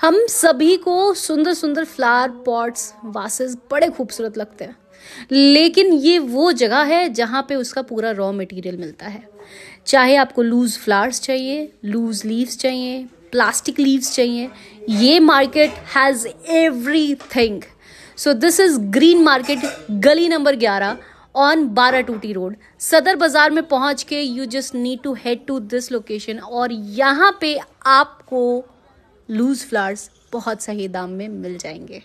हम सभी को सुंदर सुंदर फ्लावर पॉट्स वासेस बड़े खूबसूरत लगते हैं लेकिन ये वो जगह है जहाँ पे उसका पूरा रॉ मटेरियल मिलता है चाहे आपको लूज़ फ्लावर्स चाहिए लूज़ लीव्स चाहिए प्लास्टिक लीव्स चाहिए ये market has everything so this is green market गली नंबर ग्यारह ऑन बारह टूटी रोड सदर बाज़ार में पहुंच के you just need to head to this location और यहाँ पे आपको लूज़ फ्लावर्स बहुत सही दाम में मिल जाएंगे